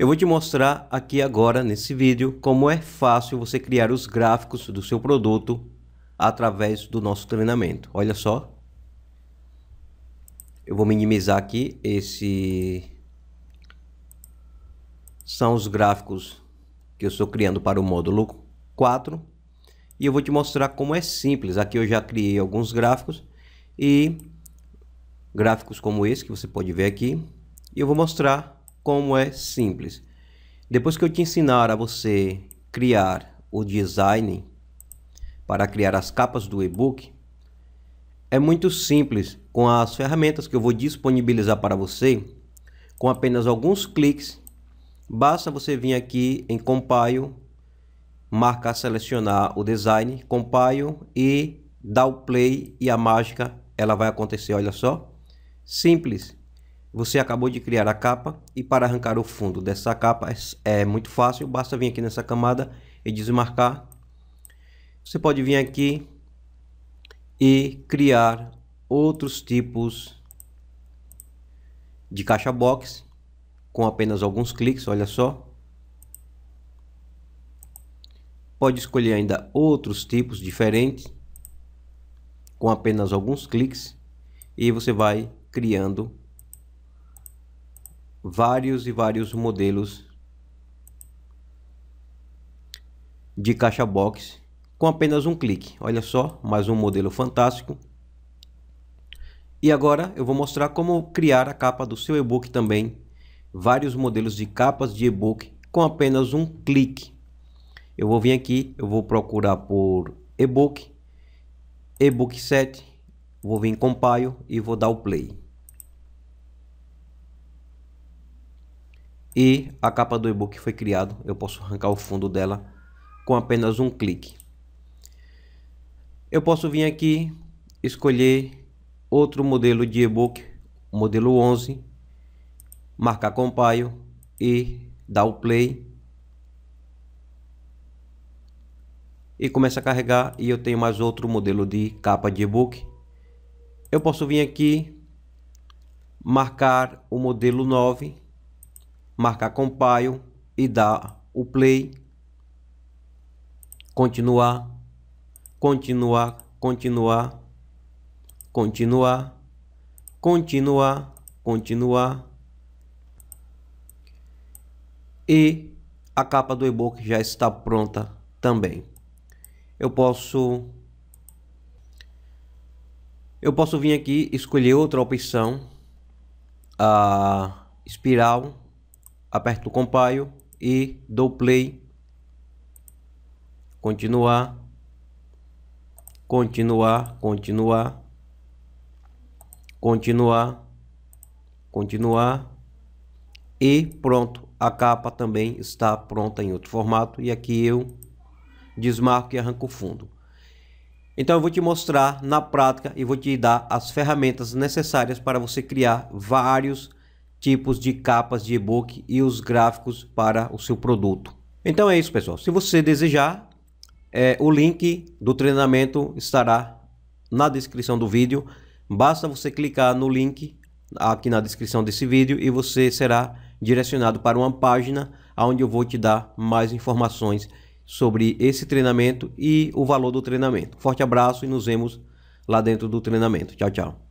Eu vou te mostrar aqui agora nesse vídeo como é fácil você criar os gráficos do seu produto através do nosso treinamento. Olha só. Eu vou minimizar aqui esse são os gráficos que eu estou criando para o módulo 4 e eu vou te mostrar como é simples. Aqui eu já criei alguns gráficos e gráficos como esse que você pode ver aqui e eu vou mostrar como é simples. Depois que eu te ensinar a você criar o design para criar as capas do e-book, é muito simples com as ferramentas que eu vou disponibilizar para você, com apenas alguns cliques, basta você vir aqui em compile, marcar selecionar o design, compile e dar o play e a mágica ela vai acontecer, olha só. Simples. Você acabou de criar a capa e para arrancar o fundo dessa capa é, é muito fácil, basta vir aqui nessa camada e desmarcar. Você pode vir aqui e criar outros tipos de caixa box com apenas alguns cliques, olha só. Pode escolher ainda outros tipos diferentes com apenas alguns cliques e você vai criando vários e vários modelos de caixa box com apenas um clique. Olha só, mais um modelo fantástico. E agora eu vou mostrar como criar a capa do seu e-book também. Vários modelos de capas de e-book com apenas um clique. Eu vou vir aqui, eu vou procurar por e-book, e-book 7, vou vir em compile e vou dar o play. E a capa do e-book foi criado, eu posso arrancar o fundo dela com apenas um clique. Eu posso vir aqui, escolher outro modelo de e-book, modelo 11, marcar compile e dar o play. E começa a carregar e eu tenho mais outro modelo de capa de e-book. Eu posso vir aqui, marcar o modelo 9 marcar compile e dar o play, continuar, continuar, continuar, continuar, continuar, continuar e a capa do e-book já está pronta também. Eu posso eu posso vir aqui escolher outra opção, a espiral aperto o compile e dou play, continuar, continuar, continuar, continuar, continuar e pronto, a capa também está pronta em outro formato e aqui eu desmarco e arranco o fundo. Então eu vou te mostrar na prática e vou te dar as ferramentas necessárias para você criar vários tipos de capas de e-book e os gráficos para o seu produto. Então é isso, pessoal. Se você desejar, é, o link do treinamento estará na descrição do vídeo. Basta você clicar no link aqui na descrição desse vídeo e você será direcionado para uma página onde eu vou te dar mais informações sobre esse treinamento e o valor do treinamento. Forte abraço e nos vemos lá dentro do treinamento. Tchau, tchau.